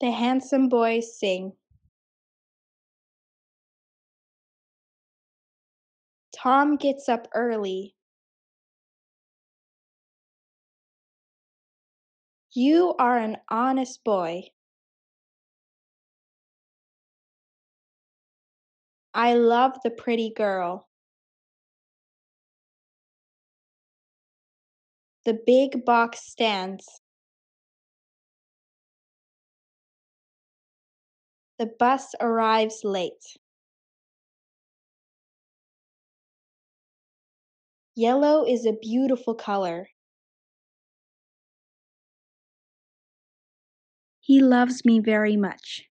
The handsome boy sing. Tom gets up early. You are an honest boy. I love the pretty girl. The big box stands. The bus arrives late. Yellow is a beautiful color. He loves me very much.